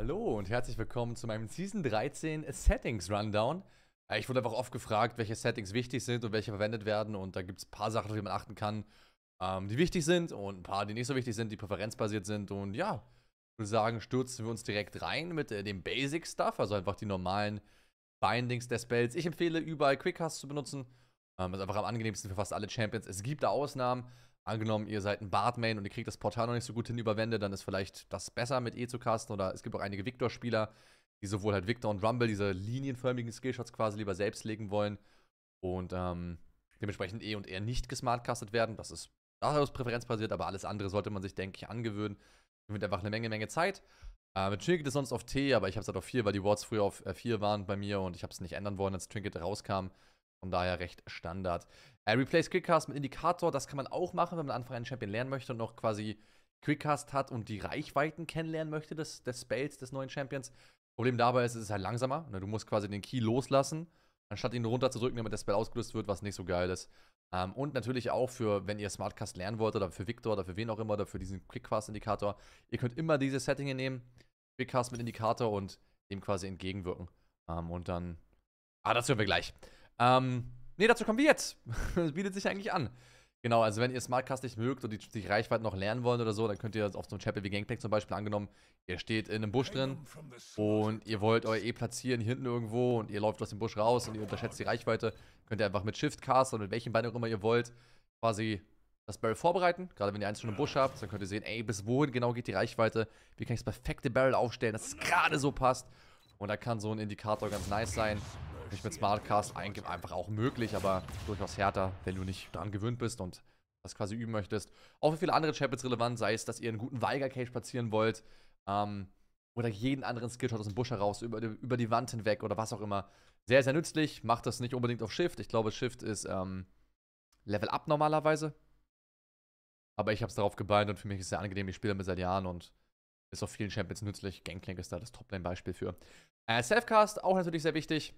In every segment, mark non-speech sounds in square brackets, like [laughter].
Hallo und herzlich willkommen zu meinem Season 13 Settings Rundown. Äh, ich wurde einfach oft gefragt, welche Settings wichtig sind und welche verwendet werden und da gibt es ein paar Sachen, auf die man achten kann, ähm, die wichtig sind und ein paar, die nicht so wichtig sind, die präferenzbasiert sind und ja, ich würde sagen, stürzen wir uns direkt rein mit äh, dem Basic Stuff, also einfach die normalen Bindings der Spells. Ich empfehle überall Quick Quickcasts zu benutzen, das ähm, ist einfach am angenehmsten für fast alle Champions. Es gibt da Ausnahmen, angenommen, ihr seid ein Bartmain und ihr kriegt das Portal noch nicht so gut hin über Wände, dann ist vielleicht das besser mit E zu casten. Oder es gibt auch einige Victor-Spieler, die sowohl halt Victor und Rumble diese linienförmigen Skillshots quasi lieber selbst legen wollen und ähm, dementsprechend E und R nicht gesmartcastet werden. Das ist daraus präferenzbasiert, aber alles andere sollte man sich, denke ich, angewöhnen. Gewinnt einfach eine Menge, Menge Zeit. Äh, mit Trinket ist sonst auf T, aber ich habe es halt auf 4, weil die Wards früher auf 4 äh, waren bei mir und ich habe es nicht ändern wollen, als Trinket rauskam. Von daher recht Standard. Äh, Replace Quickcast mit Indikator, das kann man auch machen, wenn man Anfang einen Champion lernen möchte und noch quasi Quickcast hat und die Reichweiten kennenlernen möchte des, des Spells des neuen Champions. Problem dabei ist, es ist halt langsamer. Ne? Du musst quasi den Key loslassen, anstatt ihn runterzudrücken, damit das Spell ausgelöst wird, was nicht so geil ist. Ähm, und natürlich auch für, wenn ihr Smartcast lernen wollt oder für Victor oder für wen auch immer oder für diesen Quickcast-Indikator, ihr könnt immer diese Settinge nehmen, Quickcast mit Indikator und dem quasi entgegenwirken. Ähm, und dann. Ah, das hören wir gleich. Ähm, Nee, dazu kommen wir jetzt. [laughs] Das bietet sich eigentlich an. Genau, also wenn ihr Smartcast nicht mögt und die, die Reichweite noch lernen wollt oder so, dann könnt ihr auf so einem Chapel wie Gangplank zum Beispiel angenommen, ihr steht in einem Busch drin und ihr wollt euer E platzieren hier hinten irgendwo und ihr läuft aus dem Busch raus und ihr unterschätzt die Reichweite, könnt ihr einfach mit Shiftcast oder mit welchem Bein auch immer ihr wollt quasi das Barrel vorbereiten. Gerade wenn ihr eins schon im Busch habt, dann könnt ihr sehen, ey, bis wohin genau geht die Reichweite, wie kann ich das perfekte Barrel aufstellen, dass es gerade so passt. Und da kann so ein Indikator ganz nice sein nicht mit Smartcast einfach auch möglich, aber durchaus härter, wenn du nicht daran gewöhnt bist und das quasi üben möchtest. Auch für viele andere Champions relevant, sei es, dass ihr einen guten Weiger-Cage platzieren wollt ähm, oder jeden anderen Skillshot aus dem Busch heraus, über, über die Wand hinweg oder was auch immer. Sehr, sehr nützlich. Macht das nicht unbedingt auf Shift. Ich glaube, Shift ist ähm, Level Up normalerweise. Aber ich habe es darauf geballt und für mich ist es sehr angenehm. Ich spiele damit seit Jahren und ist auf vielen Champions nützlich. Gangplank ist da das Top-Lane-Beispiel für. Äh, Selfcast auch natürlich sehr wichtig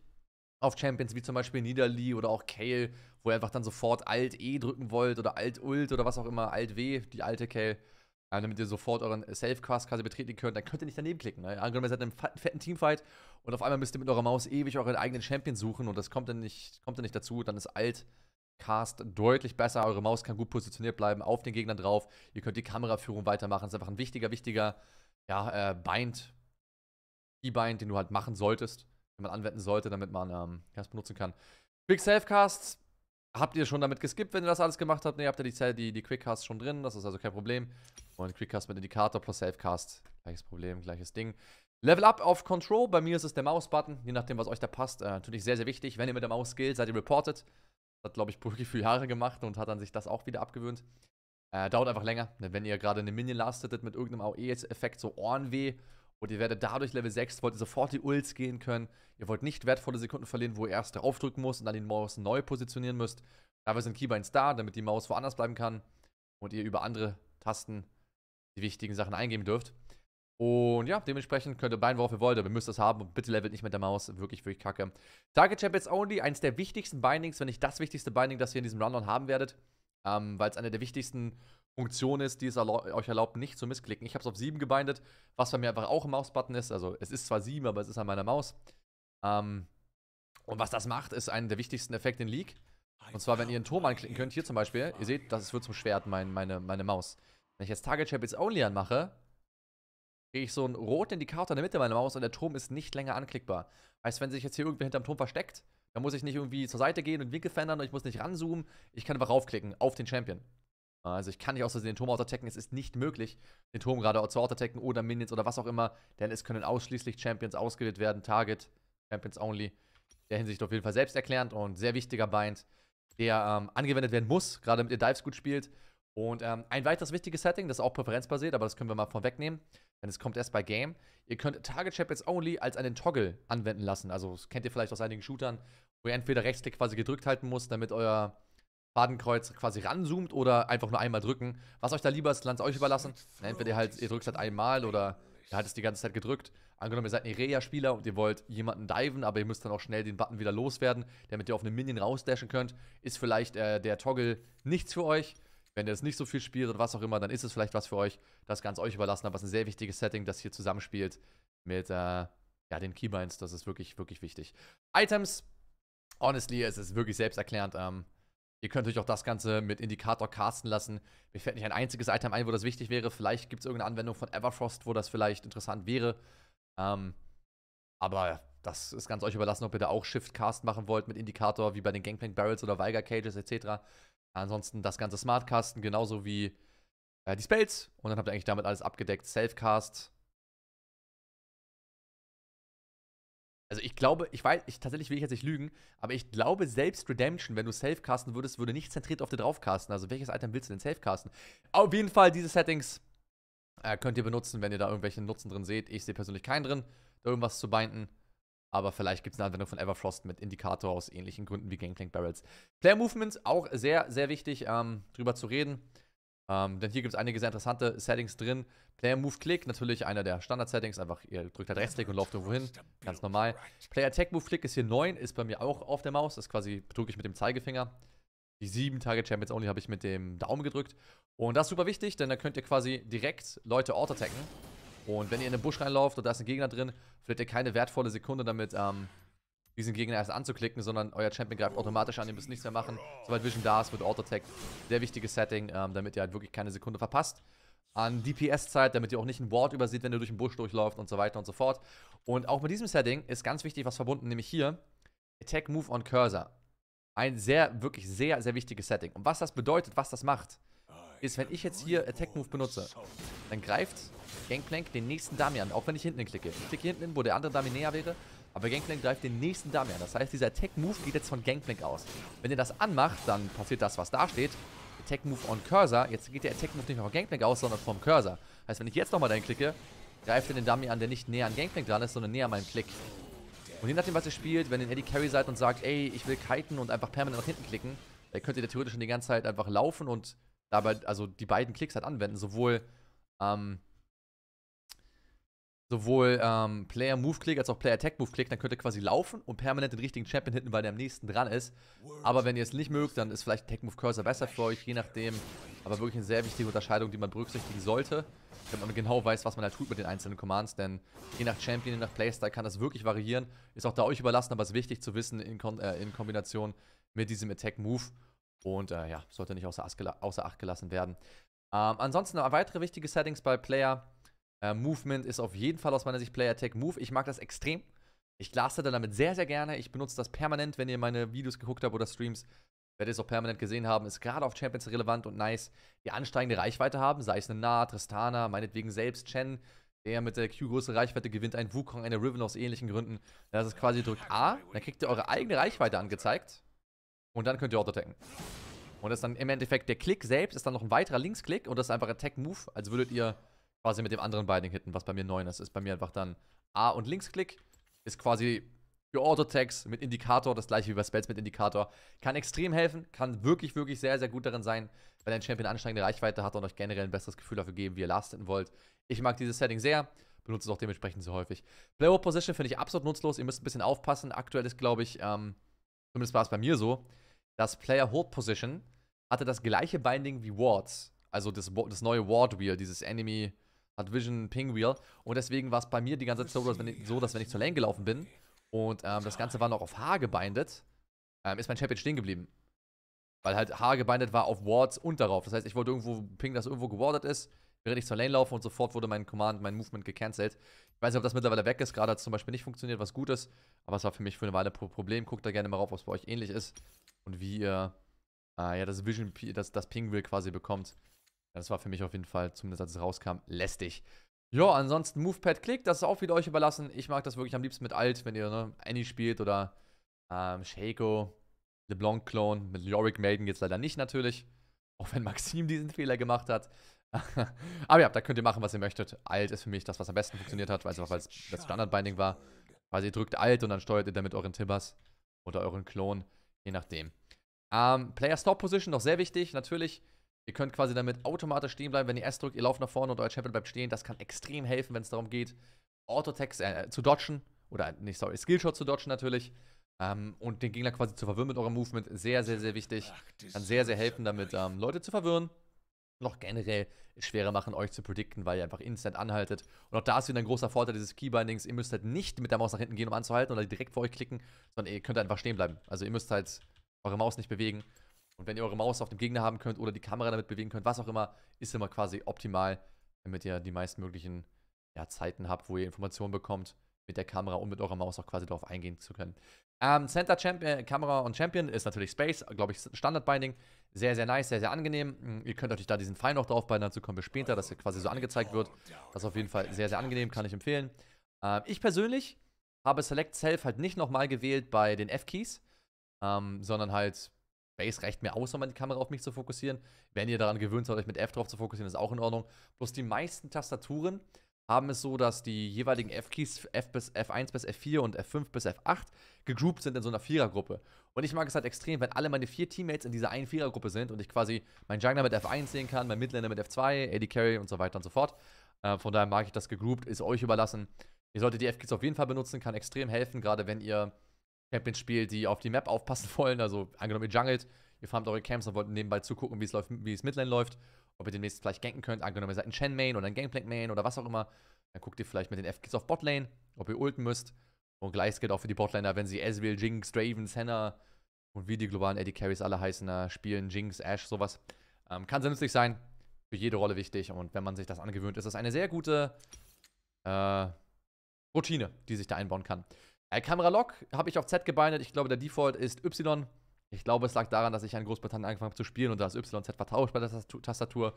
auf Champions wie zum Beispiel Niederli oder auch Kale, wo ihr einfach dann sofort Alt-E drücken wollt oder Alt-Ult oder was auch immer, Alt-W, die alte Kale. Ja, damit ihr sofort euren self cast quasi betreten könnt, dann könnt ihr nicht daneben klicken. Ne? Angenommen, ihr seid in einem fetten Teamfight und auf einmal müsst ihr mit eurer Maus ewig euren eigenen Champion suchen und das kommt dann nicht, kommt dann nicht dazu. Dann ist Alt-Cast deutlich besser. Eure Maus kann gut positioniert bleiben, auf den Gegnern drauf. Ihr könnt die Kameraführung weitermachen. Das ist einfach ein wichtiger, wichtiger ja, äh, Bind, Keybind, den du halt machen solltest wenn man anwenden sollte, damit man ähm, das benutzen kann. Quick Selfcasts habt ihr schon damit geskippt, wenn ihr das alles gemacht habt. Ne, habt ihr die, die, die Quickcasts schon drin, das ist also kein Problem. Und Quickcast mit Indikator plus Selfcast, gleiches Problem, gleiches Ding. Level Up auf Control, bei mir ist es der Maus-Button, je nachdem, was euch da passt. Äh, natürlich sehr, sehr wichtig, wenn ihr mit der Maus skillt, seid ihr reported. hat, glaube ich, Burki für Jahre gemacht und hat dann sich das auch wieder abgewöhnt. Äh, dauert einfach länger, wenn ihr gerade eine Minion lastetet mit irgendeinem AOE-Effekt, so Ohrenweh und ihr werdet dadurch Level 6, wollt ihr sofort die Ults gehen können. Ihr wollt nicht wertvolle Sekunden verlieren, wo ihr erst draufdrücken muss und dann den Maus neu positionieren müsst. Dafür sind Keybinds da, damit die Maus woanders bleiben kann und ihr über andere Tasten die wichtigen Sachen eingeben dürft. Und ja, dementsprechend könnt ihr beiden, worauf ihr wollt, aber ihr müsst das haben und bitte levelt nicht mit der Maus, wirklich, wirklich kacke. Target Champions Only, eins der wichtigsten Bindings, wenn nicht das wichtigste Binding, das ihr in diesem Rundown haben werdet ähm, weil es eine der wichtigsten Funktionen ist, die es erlaub, euch erlaubt, nicht zu missklicken. Ich habe es auf 7 gebindet, was bei mir einfach auch ein Mausbutton ist. Also es ist zwar 7, aber es ist an meiner Maus. Ähm, und was das macht, ist einen der wichtigsten Effekte in League. Und zwar, wenn ihr einen Turm anklicken könnt, hier zum Beispiel, ihr seht, das wird zum Schwert, mein, meine, meine Maus. Wenn ich jetzt Target Chapels Only anmache, kriege ich so ein Rot Indikator in der Mitte meiner Maus und der Turm ist nicht länger anklickbar. Heißt, wenn sich jetzt hier irgendwer hinterm Turm versteckt, da muss ich nicht irgendwie zur Seite gehen und Winkel verändern, ich muss nicht ranzoomen. Ich kann einfach raufklicken auf den Champion. Also ich kann nicht aus Versehen den Turm attacken. Es ist nicht möglich, den Turm gerade zu attacken oder Minions oder was auch immer. Denn es können ausschließlich Champions ausgewählt werden. Target, Champions only. In der Hinsicht auf jeden Fall selbst erklärend und sehr wichtiger Bind, der ähm, angewendet werden muss. Gerade damit ihr Dives gut spielt. Und ähm, ein weiteres wichtiges Setting, das ist auch präferenzbasiert, aber das können wir mal vorwegnehmen, denn es kommt erst bei Game. Ihr könnt Target Chapels Only als einen Toggle anwenden lassen. Also, das kennt ihr vielleicht aus einigen Shootern, wo ihr entweder Rechtsklick quasi gedrückt halten müsst, damit euer Fadenkreuz quasi ranzoomt oder einfach nur einmal drücken. Was euch da lieber ist, lasst euch überlassen. Entweder ihr halt, ihr drückt halt einmal oder ihr haltet es die ganze Zeit gedrückt. Angenommen, ihr seid ein irea spieler und ihr wollt jemanden diven, aber ihr müsst dann auch schnell den Button wieder loswerden, damit ihr auf eine Minion rausdashen könnt. Ist vielleicht äh, der Toggle nichts für euch. Wenn ihr das nicht so viel spielt oder was auch immer, dann ist es vielleicht was für euch. Das ganz euch überlassen, aber es ist ein sehr wichtiges Setting, das hier zusammenspielt mit äh, ja, den Keybinds. Das ist wirklich, wirklich wichtig. Items, honestly, es ist wirklich selbsterklärend. Ähm, Ihr könnt euch auch das Ganze mit Indikator casten lassen. Mir fällt nicht ein einziges Item ein, wo das wichtig wäre. Vielleicht gibt es irgendeine Anwendung von Everfrost, wo das vielleicht interessant wäre. Ähm, aber das ist ganz euch überlassen, ob ihr da auch Shift-Cast machen wollt mit Indikator, wie bei den Gangplank Barrels oder Weiger Cages etc. Ansonsten das ganze Smartcasten genauso wie äh, die Spells. Und dann habt ihr eigentlich damit alles abgedeckt. Selfcast. Also ich glaube, ich weiß, ich, tatsächlich will ich jetzt nicht lügen, aber ich glaube, selbst Redemption, wenn du Selfcasten würdest, würde nicht zentriert auf dir draufcasten. Also welches Item willst du denn Selfcasten? Auf jeden Fall, diese Settings äh, könnt ihr benutzen, wenn ihr da irgendwelchen Nutzen drin seht. Ich sehe persönlich keinen drin, da irgendwas zu binden. Aber vielleicht gibt es eine Anwendung von Everfrost mit Indikator aus ähnlichen Gründen wie Gangplank Barrels. Player Movements auch sehr, sehr wichtig, ähm, drüber zu reden. Ähm, denn hier gibt es einige sehr interessante Settings drin. Player Move Click, natürlich einer der Standard-Settings. Einfach, ihr drückt halt Rechtsklick und lauft irgendwo hin. Ganz normal. Player Attack Move Click ist hier 9, ist bei mir auch auf der Maus. Das quasi drücke ich mit dem Zeigefinger. Die 7 Target Champions Only habe ich mit dem Daumen gedrückt. Und das ist super wichtig, denn da könnt ihr quasi direkt Leute auto-attacken. Und wenn ihr in den Busch reinlauft und da ist ein Gegner drin, verliert ihr keine wertvolle Sekunde damit, ähm, diesen Gegner erst anzuklicken, sondern euer Champion greift automatisch an, ihr müsst nichts mehr machen. Sobald Vision da ist, wird Auto-Attack. Sehr wichtiges Setting, ähm, damit ihr halt wirklich keine Sekunde verpasst. An DPS-Zeit, damit ihr auch nicht ein Ward übersieht, wenn ihr durch den Busch durchläuft und so weiter und so fort. Und auch mit diesem Setting ist ganz wichtig was verbunden, nämlich hier Attack Move on Cursor. Ein sehr, wirklich sehr, sehr wichtiges Setting. Und was das bedeutet, was das macht ist, wenn ich jetzt hier Attack Move benutze, dann greift Gangplank den nächsten Dami an, auch wenn ich hinten klicke. Ich klicke hinten hin, wo der andere Dami näher wäre, aber Gangplank greift den nächsten Dami an. Das heißt, dieser Attack Move geht jetzt von Gangplank aus. Wenn ihr das anmacht, dann passiert das, was da steht. Attack Move on Cursor. Jetzt geht der Attack Move nicht mehr von Gangplank aus, sondern vom Cursor. Heißt, wenn ich jetzt nochmal dahin klicke, greift ihr den Dummy an, der nicht näher an Gangplank dran ist, sondern näher an meinem Klick. Und je nachdem, was ihr spielt, wenn ihr in Eddie Carry seid und sagt, ey, ich will kiten und einfach permanent nach hinten klicken, dann könnt ihr theoretisch schon die ganze Zeit einfach laufen und dabei, also die beiden Klicks halt anwenden, sowohl ähm, sowohl ähm, Player Move Click als auch Player Attack Move Click, dann könnt ihr quasi laufen und permanent den richtigen Champion hinten, weil der am nächsten dran ist. Aber wenn ihr es nicht mögt, dann ist vielleicht Attack Move Cursor besser für euch, je nachdem. Aber wirklich eine sehr wichtige Unterscheidung, die man berücksichtigen sollte, damit man genau weiß, was man da halt tut mit den einzelnen Commands, denn je nach Champion, je nach Playstyle kann das wirklich variieren. Ist auch da euch überlassen, aber es ist wichtig zu wissen in, Kon äh, in Kombination mit diesem Attack Move und äh, ja, sollte nicht außer, außer Acht gelassen werden. Ähm, ansonsten noch weitere wichtige Settings bei Player. Äh, Movement ist auf jeden Fall aus meiner Sicht Player Tech Move. Ich mag das extrem. Ich laste damit sehr, sehr gerne. Ich benutze das permanent, wenn ihr meine Videos geguckt habt oder Streams. Werdet ihr es auch permanent gesehen haben. Ist gerade auf Champions relevant und nice, die ansteigende Reichweite haben. Sei es eine Nah, Tristana, meinetwegen selbst Chen, der mit der Q-Größe Reichweite gewinnt, ein Wukong, eine Riven aus ähnlichen Gründen. Das ist quasi drückt A, dann kriegt ihr eure eigene Reichweite angezeigt. Und dann könnt ihr auto-attacken. Und das ist dann im Endeffekt, der Klick selbst ist dann noch ein weiterer Linksklick und das ist einfach Attack-Move, als würdet ihr quasi mit dem anderen Binding hitten, was bei mir 9 ist. Ist bei mir einfach dann A und Linksklick, ist quasi für Auto-Tags mit Indikator, das gleiche wie bei Spells mit Indikator. Kann extrem helfen, kann wirklich, wirklich sehr, sehr gut darin sein, wenn ein Champion ansteigende Reichweite hat und euch generell ein besseres Gefühl dafür geben, wie ihr lasten wollt. Ich mag dieses Setting sehr, benutze es auch dementsprechend sehr häufig. Player Position finde ich absolut nutzlos, ihr müsst ein bisschen aufpassen. Aktuell ist, glaube ich, ähm, zumindest war es bei mir so, das Player Hold Position hatte das gleiche Binding wie Wards. Also das, das neue Ward Wheel, dieses Enemy Hard Vision Ping Wheel. Und deswegen war es bei mir die ganze Zeit so, dass wenn ich, so, dass wenn ich zur Lane gelaufen bin und ähm, das Ganze war noch auf H gebindet, ähm, ist mein Champion stehen geblieben. Weil halt H gebindet war auf Wards und darauf. Das heißt, ich wollte irgendwo pingen, dass irgendwo gewardet ist, während ich zur Lane laufe und sofort wurde mein Command, mein Movement gecancelt. Ich weiß nicht, ob das mittlerweile weg ist. Gerade hat es zum Beispiel nicht funktioniert, was gut ist. Aber es war für mich für eine Weile ein Problem. Guckt da gerne mal rauf, was bei euch ähnlich ist und wie ihr äh, ja, das Vision, das, das Ping will quasi bekommt. Das war für mich auf jeden Fall, zumindest als es rauskam, lästig. Ja, ansonsten Movepad Click, das ist auch wieder euch überlassen. Ich mag das wirklich am liebsten mit Alt, wenn ihr ne, Annie spielt oder ähm, Shaco, LeBlanc Clone. Mit Yorick Maiden geht es leider nicht natürlich. Auch wenn Maxim diesen Fehler gemacht hat. [laughs] Aber ja, da könnt ihr machen, was ihr möchtet. Alt ist für mich das, was am besten funktioniert hat, weil also es das Standard-Binding war. Also ihr drückt Alt und dann steuert ihr damit euren Tibbers oder euren Klon. Je nachdem. Ähm, Player Stop Position noch sehr wichtig, natürlich. Ihr könnt quasi damit automatisch stehen bleiben, wenn ihr S drückt, ihr lauft nach vorne und euer Champion bleibt stehen. Das kann extrem helfen, wenn es darum geht, Autotext äh, äh, zu dodgen. Oder, äh, nicht, sorry, Skillshot zu dodgen natürlich. Ähm, und den Gegner quasi zu verwirren mit eurem Movement. Sehr, sehr, sehr wichtig. Kann sehr, sehr helfen, damit ähm, Leute zu verwirren noch generell schwerer machen, euch zu predikten, weil ihr einfach instant anhaltet. Und auch da ist wieder ein großer Vorteil dieses Keybindings. Ihr müsst halt nicht mit der Maus nach hinten gehen, um anzuhalten oder direkt vor euch klicken, sondern ihr könnt einfach stehen bleiben. Also ihr müsst halt eure Maus nicht bewegen. Und wenn ihr eure Maus auf dem Gegner haben könnt oder die Kamera damit bewegen könnt, was auch immer, ist immer quasi optimal, damit ihr die meisten möglichen ja, Zeiten habt, wo ihr Informationen bekommt, mit der Kamera und mit eurer Maus auch quasi darauf eingehen zu können. Ähm, Center Champion, äh, Kamera und Champion ist natürlich Space, glaube ich, Standard-Binding. Sehr, sehr nice, sehr, sehr angenehm. Hm, ihr könnt natürlich da diesen Pfeil noch drauf draufbinden, dazu kommen wir später, dass er quasi so angezeigt wird. Das ist auf jeden Fall sehr, sehr angenehm, kann ich empfehlen. Ähm, ich persönlich habe Select Self halt nicht nochmal gewählt bei den F-Keys, ähm, sondern halt Space reicht mir aus, um meine Kamera auf mich zu fokussieren. Wenn ihr daran gewöhnt seid, euch mit F drauf zu fokussieren, ist auch in Ordnung. Bloß die meisten Tastaturen haben es so, dass die jeweiligen F-Keys F bis F1 bis F4 und F5 bis F8 gegroupt sind in so einer Vierergruppe. Und ich mag es halt extrem, wenn alle meine vier Teammates in dieser einen Vierergruppe sind und ich quasi meinen Jungler mit F1 sehen kann, meinen Midlander mit F2, AD Carry und so weiter und so fort. Äh, von daher mag ich das gegroupt, ist euch überlassen. Ihr solltet die F-Keys auf jeden Fall benutzen, kann extrem helfen, gerade wenn ihr Champions spielt, die auf die Map aufpassen [laughs] wollen. Also angenommen, ihr jungelt, ihr farmt eure Camps und wollt nebenbei zugucken, wie es läuft, wie es Midlane läuft ob ihr demnächst vielleicht ganken könnt. Angenommen, ihr seid ein Shen Main oder ein Gangplank Main oder was auch immer. Dann guckt ihr vielleicht mit den f FKs auf Botlane, ob ihr ulten müsst. Und gleiches gilt auch für die Botliner, wenn sie Ezreal, Jinx, Draven, Senna und wie die globalen Eddie Carries alle heißen, da äh, spielen Jinx, Ash, sowas. Ähm, kann sehr nützlich sein. Für jede Rolle wichtig. Und wenn man sich das angewöhnt, ist das eine sehr gute äh, Routine, die sich da einbauen kann. Äh, Kamera Lock habe ich auf Z gebindet. Ich glaube, der Default ist Y. Ich glaube, es lag daran, dass ich in Großbritannien angefangen habe zu spielen und das YZ vertauscht bei der Tastatur.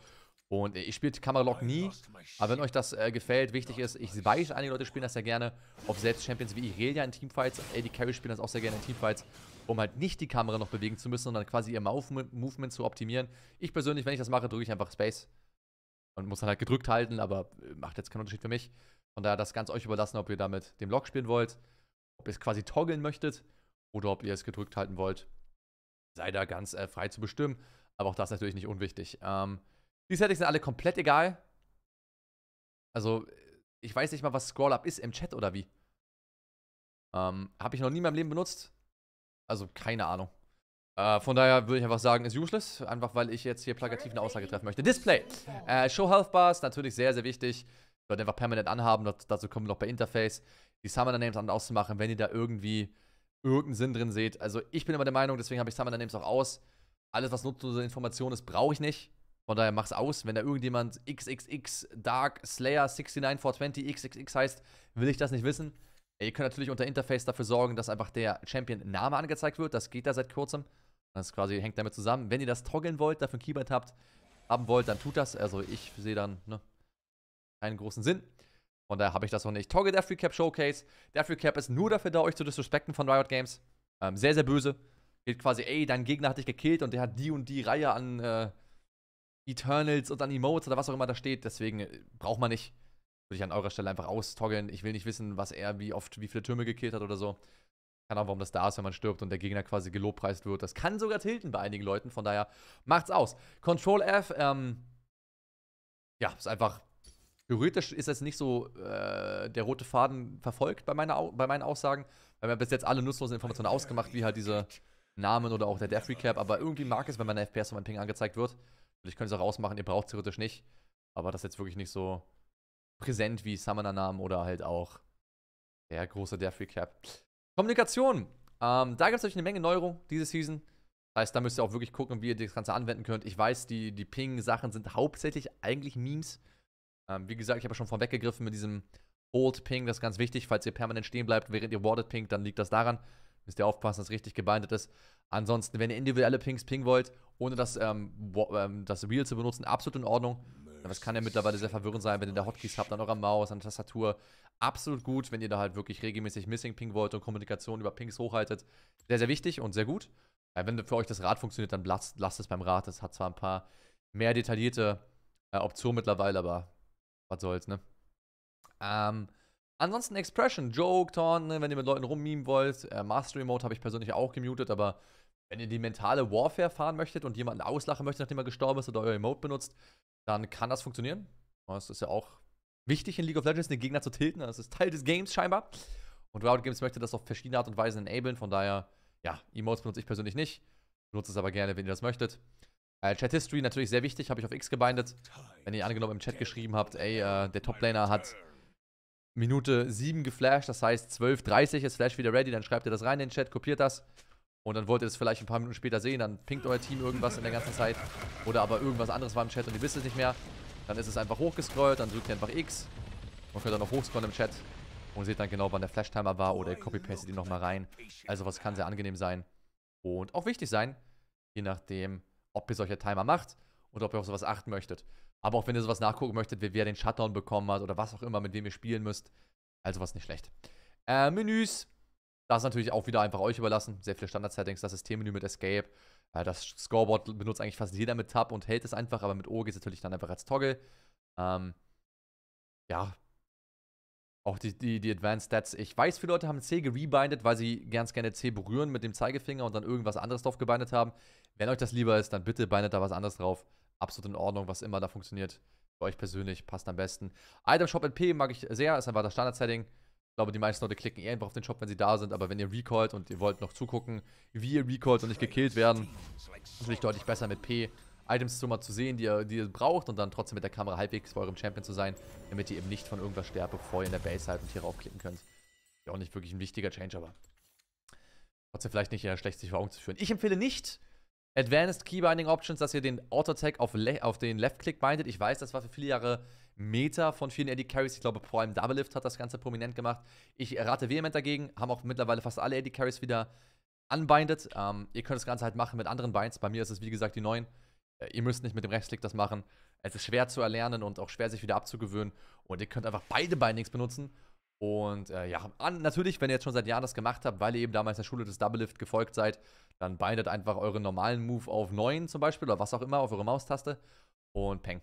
Und ich spiele Kameralock nie, aber wenn euch das äh, gefällt, wichtig ist, ich weiß, einige Leute spielen das ja gerne, auf selbst Champions wie Irelia in Teamfights, AD Carry spielen das auch sehr gerne in Teamfights, um halt nicht die Kamera noch bewegen zu müssen, sondern quasi ihr Movement zu optimieren. Ich persönlich, wenn ich das mache, drücke ich einfach Space und muss dann halt gedrückt halten, aber äh, macht jetzt keinen Unterschied für mich. Von daher das ganz euch überlassen, ob ihr damit dem Lock spielen wollt, ob ihr es quasi toggeln möchtet oder ob ihr es gedrückt halten wollt sei da ganz äh, frei zu bestimmen. Aber auch das ist natürlich nicht unwichtig. Ähm, die Settings sind alle komplett egal. Also, äh, ich weiß nicht mal, was Scroll-Up ist im Chat oder wie. Ähm, Habe ich noch nie in meinem Leben benutzt. Also, keine Ahnung. Äh, von daher würde ich einfach sagen, ist useless. Einfach, weil ich jetzt hier plakativ eine Aussage treffen möchte. Display. Äh, Show Health Bars, natürlich sehr, sehr wichtig. Sollte einfach permanent anhaben. dazu kommen wir noch bei Interface. Die Summoner Names an und auszumachen, wenn ihr da irgendwie irgendeinen Sinn drin seht. Also ich bin immer der Meinung, deswegen habe ich Summoner Names auch aus. Alles, was nutzlose Information ist, brauche ich nicht. Von daher mach's aus. Wenn da irgendjemand XXX Dark Slayer 69420 XXX heißt, will ich das nicht wissen. Ihr könnt natürlich unter Interface dafür sorgen, dass einfach der Champion-Name angezeigt wird. Das geht da seit kurzem. Das quasi hängt damit zusammen. Wenn ihr das toggeln wollt, dafür ein Keyboard habt, haben wollt, dann tut das. Also ich sehe dann ne, keinen großen Sinn. Von daher habe ich das noch nicht. Toggle Death Recap Showcase. Death Recap ist nur dafür da, euch zu disrespekten von Riot Games. Ähm, sehr, sehr böse. Geht quasi, ey, dein Gegner hat dich gekillt und der hat die und die Reihe an äh, Eternals und an Emotes oder was auch immer da steht. Deswegen äh, braucht man nicht. Würde ich an eurer Stelle einfach austoggeln. Ich will nicht wissen, was er wie oft, wie viele Türme gekillt hat oder so. Keine Ahnung, warum das da ist, wenn man stirbt und der Gegner quasi gelobpreist wird. Das kann sogar tilten bei einigen Leuten. Von daher macht's aus. Control F, ähm, ja, ist einfach theoretisch ist jetzt nicht so äh, der rote Faden verfolgt bei, meiner, bei meinen Aussagen, weil wir haben bis jetzt alle nutzlosen Informationen ausgemacht, wie halt diese Namen oder auch der Death Recap, aber irgendwie mag es, wenn meine FPS und meinem Ping angezeigt wird. Ich könnte es auch ausmachen, ihr braucht es theoretisch nicht, aber das ist jetzt wirklich nicht so präsent wie Summoner-Namen oder halt auch der große Death Recap. Kommunikation. Ähm, da gibt es natürlich eine Menge Neuerungen diese Season. Das heißt, da müsst ihr auch wirklich gucken, wie ihr das Ganze anwenden könnt. Ich weiß, die, die Ping-Sachen sind hauptsächlich eigentlich Memes. Ähm, wie gesagt, ich habe schon vorweggegriffen mit diesem Old Ping, das ist ganz wichtig. Falls ihr permanent stehen bleibt, während ihr Warded Ping, dann liegt das daran. Müsst ihr aufpassen, dass es richtig gebindet ist. Ansonsten, wenn ihr individuelle Pings pingen wollt, ohne das, ähm, ähm das Wheel zu benutzen, absolut in Ordnung. Das kann ja mittlerweile sehr verwirrend sein, wenn ihr da Hotkeys habt an eurer Maus, an der Tastatur. Absolut gut, wenn ihr da halt wirklich regelmäßig Missing Ping wollt und Kommunikation über Pings hochhaltet. Sehr, sehr wichtig und sehr gut. Wenn für euch das Rad funktioniert, dann lasst, lasst es beim Rad. Das hat zwar ein paar mehr detaillierte äh, Optionen mittlerweile, aber was soll's, ne? Ähm, ansonsten Expression, Joke, Taunt, ne, wenn ihr mit Leuten rummemen wollt. Äh, Mastery Mode habe ich persönlich auch gemutet, aber wenn ihr die mentale Warfare fahren möchtet und jemanden auslachen möchtet, nachdem er gestorben ist oder euer Emote benutzt, dann kann das funktionieren. Das ist ja auch wichtig in League of Legends, den Gegner zu tilten. Das ist Teil des Games scheinbar. Und Riot Games möchte das auf verschiedene Art und Weise enablen. Von daher, ja, Emotes benutze ich persönlich nicht. Benutze es aber gerne, wenn ihr das möchtet. Äh, Chat History natürlich sehr wichtig, habe ich auf X gebindet. Wenn ihr angenommen im Chat geschrieben habt, ey, äh, der Top-Laner hat Minute 7 geflasht, das heißt 12.30 ist Flash wieder ready, dann schreibt ihr das rein in den Chat, kopiert das. Und dann wollt ihr das vielleicht ein paar Minuten später sehen, dann pinkt euer Team irgendwas in der ganzen Zeit. Oder aber irgendwas anderes war im Chat und ihr wisst es nicht mehr. Dann ist es einfach hochgescrollt, dann drückt ihr einfach X. Und könnt dann noch hochscrollen im Chat. Und seht dann genau, wann der Flash-Timer war oder ihr copy-pastet ihn nochmal rein. Also was kann sehr angenehm sein. Und auch wichtig sein, je nachdem, ob ihr solche Timer macht und ob ihr auf sowas achten möchtet. Aber auch wenn ihr sowas nachgucken möchtet, wie wer den Shutdown bekommen hat oder was auch immer, mit wem ihr spielen müsst. Also was nicht schlecht. Äh, Menüs. Das ist natürlich auch wieder einfach euch überlassen. Sehr viele Standard-Settings, das Systemmenü mit Escape. Äh, das Scoreboard benutzt eigentlich fast jeder mit Tab und hält es einfach, aber mit O geht es natürlich dann einfach als Toggle. Ähm, ja, auch die, die, die Advanced Stats. Ich weiß, viele Leute haben C gerebindet, weil sie ganz gerne C berühren mit dem Zeigefinger und dann irgendwas anderes drauf gebindet haben. Wenn euch das lieber ist, dann bitte bindet da was anderes drauf. Absolut in Ordnung, was immer da funktioniert. Für euch persönlich passt am besten. Item Shop NP mag ich sehr, ist einfach das Standard-Setting. Ich glaube, die meisten Leute klicken eher einfach auf den Shop, wenn sie da sind. Aber wenn ihr recallt und ihr wollt noch zugucken, wie ihr recallt und nicht gekillt werden, natürlich deutlich besser mit P. Items zu mal zu sehen, die ihr, die ihr braucht und dann trotzdem mit der Kamera halbwegs bei eurem Champion zu sein, damit ihr eben nicht von irgendwas sterbt, bevor ihr in der Base seid halt und hier raufklicken könnt. Ja, auch nicht wirklich ein wichtiger Change, aber trotzdem vielleicht nicht eher schlecht sich vor Augen zu führen. Ich empfehle nicht Advanced Keybinding Options, dass ihr den Auto-Tag auf, auf, den Left-Click bindet. Ich weiß, das war für viele Jahre Meta von vielen Eddie Carries. Ich glaube, vor allem Double Lift hat das Ganze prominent gemacht. Ich rate vehement dagegen, haben auch mittlerweile fast alle Eddie Carries wieder unbindet. Ähm, ihr könnt das Ganze halt machen mit anderen Binds. Bei mir ist es, wie gesagt, die neuen. Äh, ihr müsst nicht mit dem Rechtsklick das machen. Es ist schwer zu erlernen und auch schwer sich wieder abzugewöhnen. Und ihr könnt einfach beide Bindings benutzen. Und äh, ja, an, natürlich, wenn ihr jetzt schon seit Jahren das gemacht habt, weil ihr eben damals der Schule des Double Lift gefolgt seid, dann bindet einfach euren normalen Move auf 9 zum Beispiel oder was auch immer, auf eure Maustaste und peng.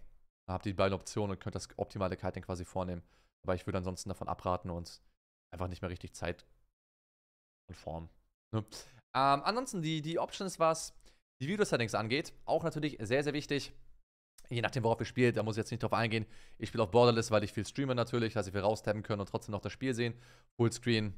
Dann habt ihr die beiden Optionen und könnt das optimale Kiting quasi vornehmen. Aber ich würde ansonsten davon abraten und einfach nicht mehr richtig zeitkonform. Ne? Ähm, ansonsten, die, die Options war es die Video-Settings angeht, auch natürlich sehr, sehr wichtig. Je nachdem, worauf ihr spielt, da muss ich jetzt nicht drauf eingehen. Ich spiele auf Borderless, weil ich viel streame natürlich, dass ich viel raustappen können und trotzdem noch das Spiel sehen. Fullscreen,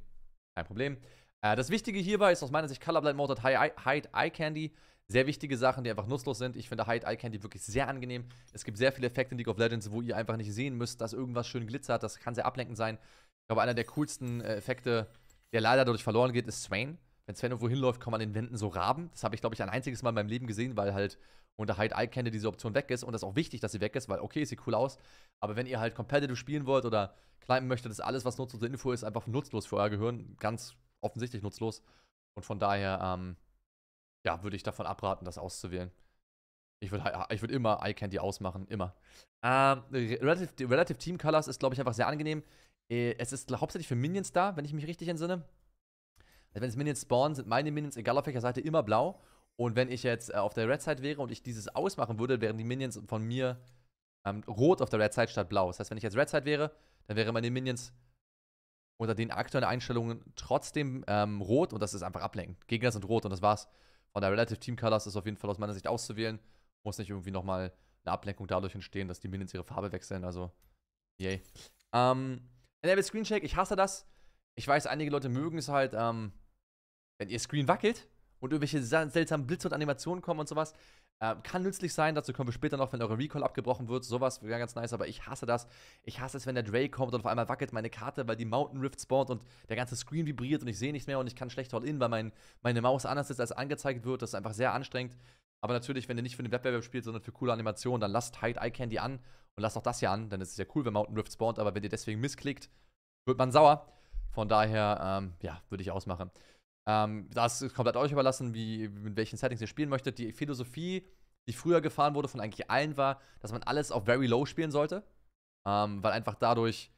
kein Problem. Äh, das Wichtige hierbei ist aus meiner Sicht Colorblind Mode und Hide Eye Candy. Sehr wichtige Sachen, die einfach nutzlos sind. Ich finde Hide Eye Candy wirklich sehr angenehm. Es gibt sehr viele Effekte in League of Legends, wo ihr einfach nicht sehen müsst, dass irgendwas schön glitzert. Das kann sehr ablenkend sein. Ich glaube, einer der coolsten äh, Effekte, der leider dadurch verloren geht, ist Swain wenn Sven irgendwo hinläuft, kann man den Wänden so raben. Das habe ich, glaube ich, ein einziges Mal in meinem Leben gesehen, weil halt unter Hide Eye Candy diese Option weg ist und das ist auch wichtig, dass sie weg ist, weil okay, sieht cool aus. Aber wenn ihr halt competitive spielen wollt oder climben möchtet, ist alles, was nutzlose Info ist, einfach nutzlos für euer Gehirn. Ganz offensichtlich nutzlos. Und von daher, ähm, ja, würde ich davon abraten, das auszuwählen. Ich würde ich würd immer Eye Candy ausmachen, immer. Ähm, Relative, Relative Team Colors ist, glaube ich, einfach sehr angenehm. Äh, es ist hauptsächlich für Minions da, wenn ich mich richtig entsinne. Also wenn es Minions spawnen, sind meine Minions, egal auf welcher Seite, immer blau. Und wenn ich jetzt äh, auf der Red Side wäre und ich dieses ausmachen würde, wären die Minions von mir ähm, rot auf der Red Side statt blau. Das heißt, wenn ich jetzt Red Side wäre, dann wären meine Minions unter den aktuellen Einstellungen trotzdem ähm, rot und das ist einfach ablenkend. Gegner sind rot und das war's. Von der Relative Team Colors ist auf jeden Fall aus meiner Sicht auszuwählen. Muss nicht irgendwie nochmal eine Ablenkung dadurch entstehen, dass die Minions ihre Farbe wechseln. Also, yay. Ähm, Enable Screen Shake, ich hasse das. Ich weiß, einige Leute mögen es halt. Ähm, wenn ihr Screen wackelt und irgendwelche seltsamen Blitze und Animationen kommen und sowas, äh, kann nützlich sein. Dazu kommen wir später noch, wenn eure Recall abgebrochen wird. Sowas wäre ganz nice, aber ich hasse das. Ich hasse es, wenn der Drake kommt und auf einmal wackelt meine Karte, weil die Mountain Rift spawnt und der ganze Screen vibriert und ich sehe nichts mehr und ich kann schlecht All-In, weil mein, meine Maus anders ist, als angezeigt wird. Das ist einfach sehr anstrengend. Aber natürlich, wenn ihr nicht für den Wettbewerb spielt, sondern für coole Animationen, dann lasst Hide Eye Candy an und lasst auch das hier an, Dann ist es ja cool, wenn Mountain Rift spawnt, aber wenn ihr deswegen missklickt, wird man sauer. Von daher, ähm, ja, würde ich ausmachen. Ähm, das ist komplett euch überlassen, wie, mit welchen Settings ihr spielen möchtet. Die Philosophie, die früher gefahren wurde von eigentlich allen, war, dass man alles auf Very Low spielen sollte. Ähm, weil einfach dadurch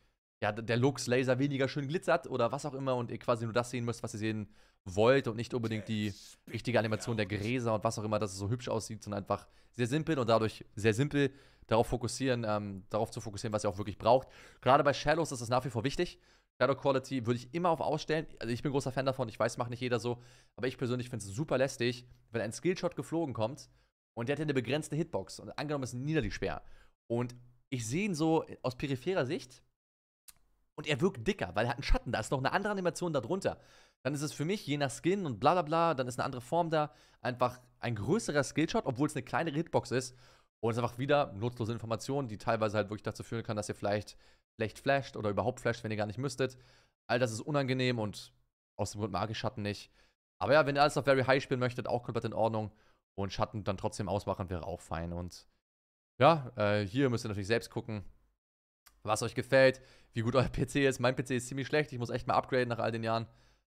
ja, der Lux-Laser weniger schön glitzert oder was auch immer und ihr quasi nur das sehen müsst, was ihr sehen wollt und nicht unbedingt die richtige Animation der Gräser und was auch immer, dass es so hübsch aussieht, sondern einfach sehr simpel und dadurch sehr simpel darauf fokussieren, ähm, darauf zu fokussieren, was ihr auch wirklich braucht. Gerade bei Shadows ist das nach wie vor wichtig. Shadow Quality würde ich immer auf ausstellen. Also ich bin großer Fan davon, ich weiß, macht nicht jeder so. Aber ich persönlich finde es super lästig, wenn ein Skillshot geflogen kommt und der hat ja eine begrenzte Hitbox. Und angenommen, ist ein Niederligsperr. Und ich sehe ihn so aus peripherer Sicht und er wirkt dicker, weil er hat einen Schatten. Da ist noch eine andere Animation darunter. Dann ist es für mich, je nach Skin und bla bla bla, dann ist eine andere Form da, einfach ein größerer Skillshot, obwohl es eine kleinere Hitbox ist. Und es ist einfach wieder nutzlose Informationen, die teilweise halt wirklich dazu führen kann, dass ihr vielleicht schlecht flasht oder überhaupt flasht, wenn ihr gar nicht müsstet. All das ist unangenehm und aus dem Grund mag ich Schatten nicht. Aber ja, wenn ihr alles auf Very High spielen möchtet, auch komplett in Ordnung. Und Schatten dann trotzdem ausmachen wäre auch fein. Und ja, äh, hier müsst ihr natürlich selbst gucken, was euch gefällt, wie gut [laughs] euer PC ist. Mein PC ist ziemlich schlecht, ich muss echt mal upgraden nach all den Jahren.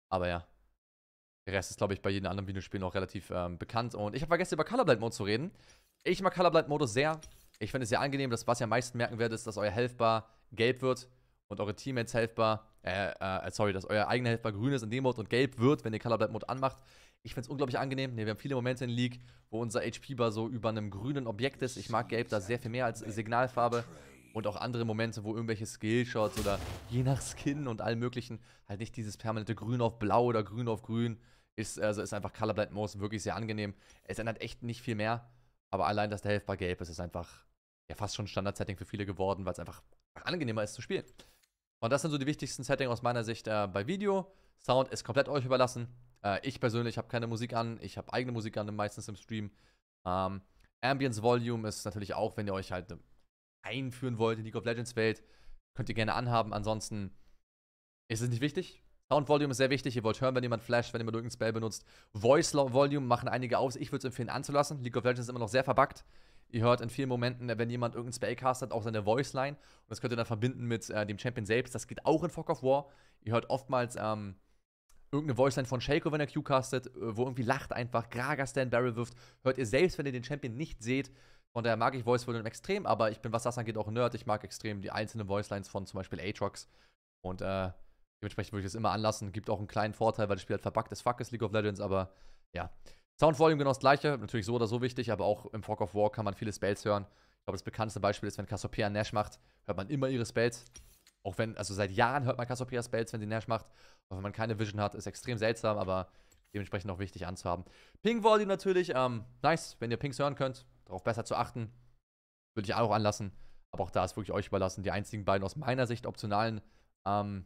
Aber ja, der Rest ist, glaube ich, bei jedem anderen Videospiel noch relativ ähm, bekannt. Und ich habe vergessen, über Colorblind-Modus zu reden. Ich mag Colorblind-Modus sehr. Ich finde es sehr angenehm. Das, was ihr am meisten merken werdet, ist, dass euer Helfbar gelb wird und eure Teammates helfbar, äh, äh, sorry, dass euer eigener helfbar grün ist in dem Mode und gelb wird, wenn ihr Color Mode anmacht. Ich finde es unglaublich angenehm. Ne, wir haben viele Momente in League, wo unser HP-Bar so über einem grünen Objekt ist. Ich mag Gelb da sehr viel mehr als Signalfarbe. Und auch andere Momente, wo irgendwelche Skillshots oder je nach Skin und allem möglichen halt nicht dieses permanente Grün auf Blau oder Grün auf Grün ist. Also ist einfach Color Mode wirklich sehr angenehm. Es ändert echt nicht viel mehr. Aber allein, dass der helfbar gelb ist, ist einfach ja fast schon Standard-Setting für viele geworden, weil es einfach angenehmer ist zu spielen. Und das sind so die wichtigsten Settings aus meiner Sicht äh, bei Video. Sound ist komplett euch überlassen. Äh, ich persönlich habe keine Musik an. Ich habe eigene Musik an, meistens im Stream. Ähm, Ambience Volume ist natürlich auch, wenn ihr euch halt einführen wollt in League of Legends Welt, könnt ihr gerne anhaben. Ansonsten ist es nicht wichtig. Sound Volume ist sehr wichtig. Ihr wollt hören, wenn jemand flasht, wenn jemand irgendein Spell benutzt. Voice Volume machen einige aus. Ich würde es empfehlen anzulassen. League of Legends ist immer noch sehr verbuggt. Ihr hört in vielen Momenten, wenn jemand irgendeinen Spell castet, auch seine Voiceline. Und das könnt ihr dann verbinden mit äh, dem Champion selbst. Das geht auch in Fog of War. Ihr hört oftmals ähm, irgendeine Voiceline von Shaco, wenn er Q castet, äh, wo irgendwie lacht einfach, Gragas, Stan Barrel wirft. Hört ihr selbst, wenn ihr den Champion nicht seht. Von daher mag ich Voice-Volume extrem, aber ich bin, was das angeht, auch ein Nerd. Ich mag extrem die einzelnen Voicelines von zum Beispiel Aatrox. Und äh, dementsprechend würde ich das immer anlassen. Gibt auch einen kleinen Vorteil, weil das Spiel halt verbuggt ist. Fuck ist League of Legends, aber ja. Soundvolume genau das gleiche, natürlich so oder so wichtig, aber auch im Fog of War kann man viele Spells hören. Ich glaube, das bekannteste Beispiel ist, wenn Cassiopeia Nash macht, hört man immer ihre Spells. Auch wenn, also seit Jahren hört man Cassiopeia Spells, wenn sie Nash macht. Aber wenn man keine Vision hat, ist extrem seltsam, aber dementsprechend auch wichtig anzuhaben. Ping Volume natürlich, ähm, nice, wenn ihr Pings hören könnt, darauf besser zu achten. Würde ich auch anlassen, aber auch da ist wirklich euch überlassen. Die einzigen beiden aus meiner Sicht optionalen ähm,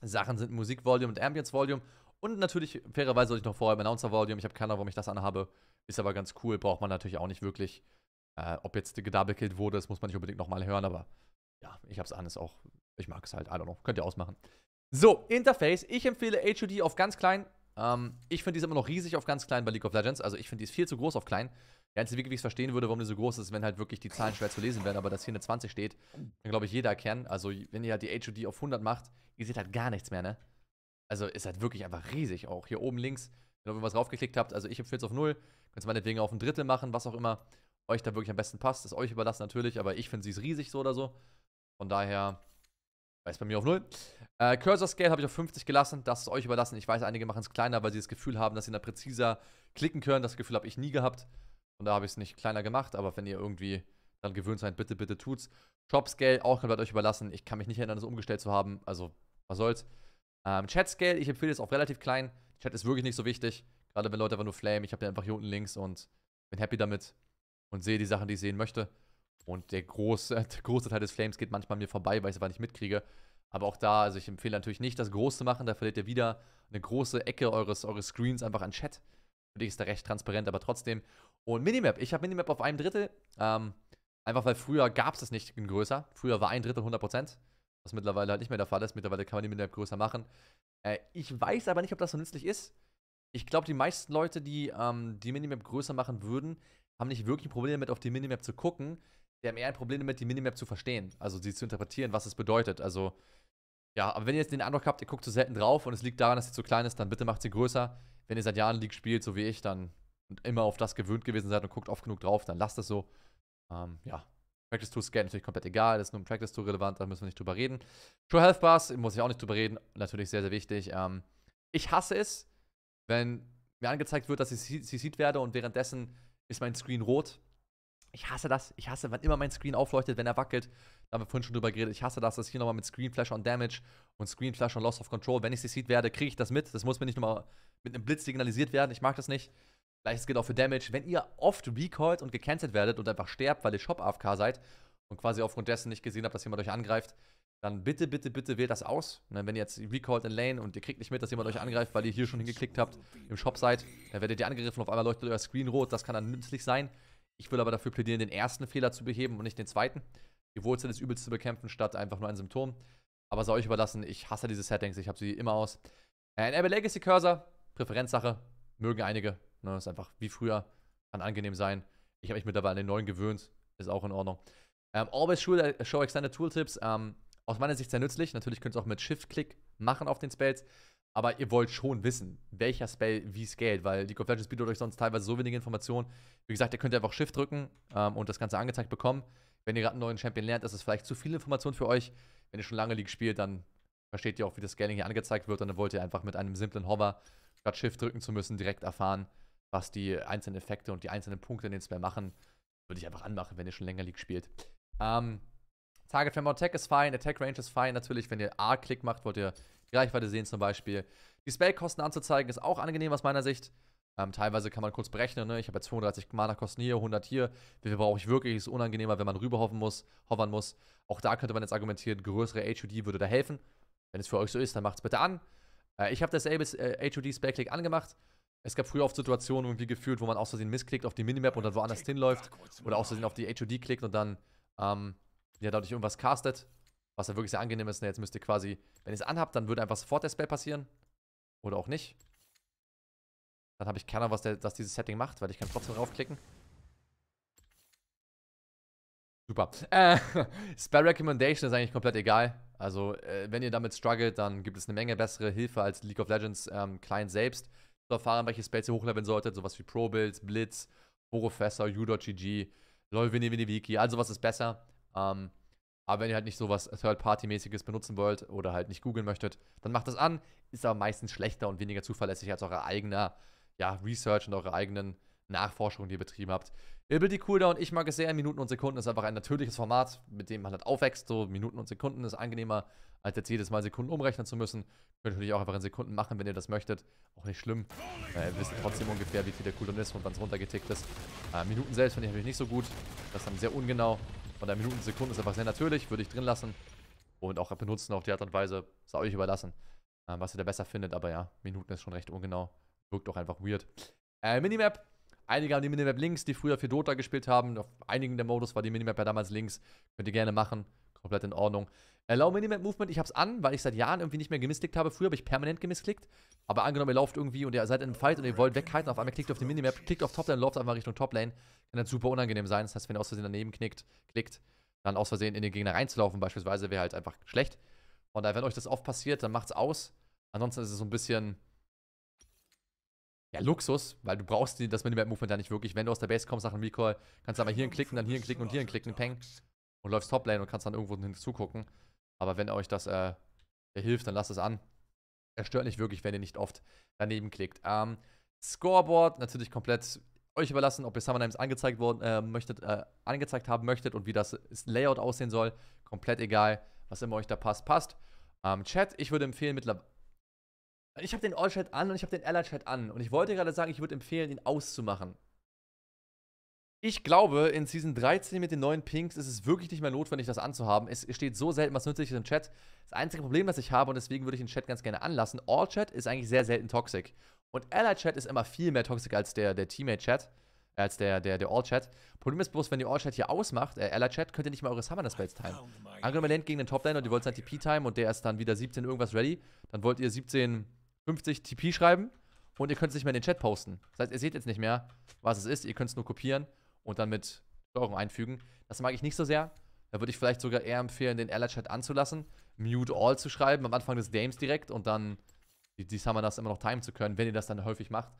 Sachen sind Musikvolume und Ambience Volume. Und natürlich, fairerweise sollte ich noch vorher im Announcer-Volume, ich habe keine Ahnung, warum ich das anhabe. Ist aber ganz cool, braucht man natürlich auch nicht wirklich. Äh, ob jetzt gedoublekilt wurde, das muss man nicht unbedingt nochmal hören, aber ja, ich habe es an, ist auch, ich mag es halt, I don't know, könnt ihr ausmachen. So, Interface, ich empfehle HUD auf ganz klein. Ähm, ich finde die ist immer noch riesig auf ganz klein bei League of Legends, also ich finde die ist viel zu groß auf klein. Der einzige Weg, wie ich es verstehen würde, warum die so groß ist, wenn halt wirklich die Zahlen schwer zu lesen werden, aber dass hier eine 20 steht, kann glaube ich jeder erkennen. Also, wenn ihr halt die HUD auf 100 macht, ihr seht halt gar nichts mehr, ne? also ist halt wirklich einfach riesig auch. Hier oben links, wenn ihr was draufgeklickt habt, also ich empfehle es auf null. Könnt ihr meinetwegen auf ein Drittel machen, was auch immer euch da wirklich am besten passt. Ist euch überlassen natürlich, aber ich finde sie ist riesig so oder so. Von daher ist bei mir auf null. Äh, Cursor Scale habe ich auf 50 gelassen, das ist euch überlassen. Ich weiß, einige machen es kleiner, weil sie das Gefühl haben, dass sie da präziser klicken können. Das Gefühl habe ich nie gehabt. Und da habe ich es nicht kleiner gemacht, aber wenn ihr irgendwie dann gewöhnt seid, bitte, bitte tut's. Shop Scale auch komplett euch überlassen. Ich kann mich nicht erinnern, das umgestellt zu haben. Also, was soll's. Ähm, Chat-Scale, ich empfehle es auch relativ klein. Chat ist wirklich nicht so wichtig. Gerade wenn Leute einfach nur flamen. Ich habe den einfach hier unten links und bin happy damit und sehe die Sachen, die ich sehen möchte. Und der große, [laughs] der große Teil des Flames geht manchmal mir vorbei, weil ich es einfach nicht mitkriege. Aber auch da, also ich empfehle natürlich nicht, das groß zu machen. Da verliert ihr wieder eine große Ecke eures, eures Screens einfach an Chat. Für dich ist da recht transparent, aber trotzdem. Und Minimap. Ich habe Minimap auf einem Drittel. Ähm, einfach weil früher gab es das nicht in größer. Früher war ein Drittel 100%. Was mittlerweile halt nicht mehr der Fall ist. Mittlerweile kann man die Minimap größer machen. Äh, ich weiß aber nicht, ob das so nützlich ist. Ich glaube, die meisten Leute, die ähm, die Minimap größer machen würden, haben nicht wirklich ein Problem damit, auf die Minimap zu gucken. Die haben eher ein Problem damit, die Minimap zu verstehen. Also sie zu interpretieren, was es bedeutet. Also, ja, aber wenn ihr jetzt den Eindruck habt, ihr guckt zu so selten drauf und es liegt daran, dass sie zu klein ist, dann bitte macht sie größer. Wenn ihr seit Jahren League spielt, so wie ich, dann und immer auf das gewöhnt gewesen seid und guckt oft genug drauf, dann lasst es so. Ähm, ja, Practice 2 Scan natürlich komplett egal, das ist nur im Practice 2 relevant, da müssen wir nicht drüber reden. True Health Bars, muss ich auch nicht drüber reden, natürlich sehr, sehr wichtig. Ähm, ich hasse es, wenn mir angezeigt wird, dass ich CC'd werde und währenddessen ist mein Screen rot. Ich hasse das. Ich hasse, wann immer mein Screen aufleuchtet, wenn er wackelt. Da haben wir vorhin schon drüber geredet. Ich hasse das, dass hier nochmal mit Screen Flash on Damage und Screen Flash on Loss of Control, wenn ich CC'd werde, kriege ich das mit. Das muss mir nicht nochmal mit einem Blitz signalisiert werden. Ich mag das nicht. Gleiches gilt auch für Damage. Wenn ihr oft recallt und gecancelt werdet und einfach sterbt, weil ihr Shop AFK seid und quasi aufgrund dessen nicht gesehen habt, dass jemand euch angreift, dann bitte, bitte, bitte wählt das aus. Ne, wenn ihr jetzt recallt in Lane und ihr kriegt nicht mit, dass jemand euch angreift, weil ihr hier schon hingeklickt habt, im Shop seid, dann werdet ihr angegriffen, und auf einmal leuchtet euer Screen rot, das kann dann nützlich sein. Ich würde aber dafür plädieren, den ersten Fehler zu beheben und nicht den zweiten. Die Wurzel des Übels zu bekämpfen, statt einfach nur ein Symptom. Aber soll euch überlassen, ich hasse diese Settings, ich habe sie immer aus. Enable äh, Legacy Cursor, Präferenzsache, mögen einige, Ne, ist einfach wie früher, kann angenehm sein. Ich habe mich mittlerweile an den neuen gewöhnt, ist auch in Ordnung. Ähm, Always äh, Show Extended Tooltips, ähm, aus meiner Sicht sehr nützlich. Natürlich könnt ihr es auch mit Shift-Click machen auf den Spells, aber ihr wollt schon wissen, welcher Spell wie scaled, weil die of Legends bietet euch sonst teilweise so wenige Informationen. Wie gesagt, ihr könnt einfach Shift drücken ähm, und das Ganze angezeigt bekommen. Wenn ihr gerade einen neuen Champion lernt, ist es vielleicht zu viel Information für euch. Wenn ihr schon lange League spielt, dann versteht ihr auch, wie das Scaling hier angezeigt wird und dann wollt ihr einfach mit einem simplen Hover, statt Shift drücken zu müssen, direkt erfahren, was die einzelnen Effekte und die einzelnen Punkte in den Spell machen, würde ich einfach anmachen, wenn ihr schon länger League spielt. Ähm, Target Femmer Attack ist fine, Attack Range ist fine. Natürlich, wenn ihr A-Klick macht, wollt ihr die Reichweite sehen zum Beispiel. Die Spellkosten anzuzeigen ist auch angenehm aus meiner Sicht. Ähm, teilweise kann man kurz berechnen, ne? ich habe ja 32 Mana-Kosten hier, 100 hier. Wie viel brauche ich wirklich? Ist unangenehmer, wenn man rüberhoffen muss, hovern muss. Auch da könnte man jetzt argumentieren, größere HUD würde da helfen. Wenn es für euch so ist, dann macht es bitte an. Äh, ich habe das äh, HUD Spellclick angemacht. Es gab früher oft Situationen irgendwie gefühlt, wo man aus Versehen missklickt auf die Minimap und dann woanders hinläuft. Oder aus Versehen auf die HOD klickt und dann ähm, ja, dadurch irgendwas castet. Was ja wirklich sehr angenehm ist. Ne, jetzt müsst ihr quasi, wenn ihr es anhabt, dann würde einfach sofort der Spell passieren. Oder auch nicht. Dann habe ich keine was, der, was dieses Setting macht, weil ich kann trotzdem draufklicken. Super. Äh, [laughs] Spell Recommendation ist eigentlich komplett egal. Also, äh, wenn ihr damit struggelt, dann gibt es eine Menge bessere Hilfe als League of Legends ähm, Client selbst zu erfahren, welche Spells ihr hochleveln solltet, sowas wie Pro-Builds, Blitz, Borofessor, U.GG, LOL Wiki, also was ist besser. Ähm, aber wenn ihr halt nicht sowas Third-Party-mäßiges benutzen wollt oder halt nicht googeln möchtet, dann macht das an. Ist aber meistens schlechter und weniger zuverlässig als eure eigener ja, Research und eure eigenen Nachforschungen, die ihr betrieben habt. Hibbel Cooldown, ich mag es sehr, Minuten und Sekunden ist einfach ein natürliches Format, mit dem man halt aufwächst. So Minuten und Sekunden ist angenehmer, als jetzt jedes Mal Sekunden umrechnen zu müssen. Könnt ihr natürlich auch einfach in Sekunden machen, wenn ihr das möchtet. Auch nicht schlimm. Äh, ihr wisst trotzdem ungefähr, wie viel der Cooldown ist und wann es runtergetickt ist. Äh, Minuten selbst finde ich natürlich nicht so gut. Das ist dann sehr ungenau. Von der Minuten und Sekunden ist einfach sehr natürlich, würde ich drin lassen. Und auch benutzen auf die Art und Weise, ist euch überlassen, äh, was ihr da besser findet. Aber ja, Minuten ist schon recht ungenau. Wirkt auch einfach weird. Äh, Minimap Einige haben die Minimap links, die früher für Dota gespielt haben. Auf einigen der Modus war die Minimap ja damals links. Könnt ihr gerne machen. Komplett in Ordnung. Äh, Allow Minimap Movement, ich hab's an, weil ich seit Jahren irgendwie nicht mehr gemisklickt habe. Früher habe ich permanent gemisklickt. Aber angenommen, ihr lauft irgendwie und ihr seid in einem Fight und ihr wollt weghalten. Auf einmal klickt ihr auf die Minimap, klickt auf Top Lane, lauft einfach Richtung Top Lane. Kann dann super unangenehm sein. Das heißt, wenn ihr aus Versehen daneben knickt, klickt, dann aus Versehen in den Gegner reinzulaufen, beispielsweise, wäre halt einfach schlecht. Und wenn euch das oft passiert, dann macht's aus. Ansonsten ist es so ein bisschen ja, Luxus, weil du brauchst die, das Minimap-Movement ja nicht wirklich. Wenn du aus der Base kommst nach einem Recall, kannst du einmal hier klicken, dann hier klicken und hier klicken, peng. Und läufst Toplane und kannst dann irgendwo hinzugucken. Aber wenn euch das äh, hilft, dann lasst es an. Er stört nicht wirklich, wenn ihr nicht oft daneben klickt. Ähm, Scoreboard natürlich komplett euch überlassen, ob ihr Summernames angezeigt worden, äh, möchtet, äh, angezeigt haben möchtet und wie das Layout aussehen soll. Komplett egal, was immer euch da passt, passt. Ähm, Chat, ich würde empfehlen, mittlerweile ich habe den All-Chat an und ich habe den Ally-Chat an. Und ich wollte gerade sagen, ich würde empfehlen, ihn auszumachen. Ich glaube, in Season 13 mit den neuen Pinks ist es wirklich nicht mehr notwendig, das anzuhaben. Es steht so selten was Nützliches im Chat. Das einzige Problem, das ich habe, und deswegen würde ich den Chat ganz gerne anlassen, All-Chat ist eigentlich sehr selten toxic. Und Ally-Chat ist immer viel mehr toxic als der, der Teammate-Chat, als der, der, der All-Chat. Problem ist bloß, wenn ihr All-Chat hier ausmacht, äh, Ally-Chat, könnt ihr nicht mal eure Summoner Spells timen. Angenommen, ihr gegen den Top-Lane und ihr wollt sein TP time und der ist dann wieder 17 irgendwas ready, dann wollt ihr 17 50 TP schreiben und ihr könnt es nicht mehr in den Chat posten. Das heißt, ihr seht jetzt nicht mehr, was es ist. Ihr könnt es nur kopieren und dann mit Steuerung einfügen. Das mag ich nicht so sehr. Da würde ich vielleicht sogar eher empfehlen, den Ally-Chat anzulassen, Mute All zu schreiben am Anfang des Games direkt und dann die, die Summer das immer noch timen zu können, wenn ihr das dann häufig macht.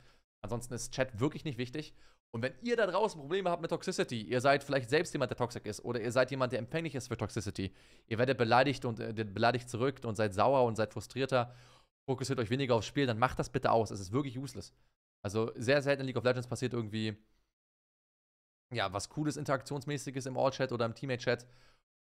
Ansonsten ist Chat wirklich nicht wichtig. Und wenn ihr da draußen Probleme habt mit Toxicity, ihr seid vielleicht selbst jemand, der toxic ist, oder ihr seid jemand, der empfänglich ist für Toxicity, ihr werdet beleidigt und äh, beleidigt zurück und seid sauer und seid frustrierter fokussiert euch weniger aufs Spiel, dann macht das bitte aus. Es ist wirklich useless. Also sehr selten in League of Legends passiert irgendwie ja, was cooles Interaktionsmäßiges im All-Chat oder im Teammate-Chat.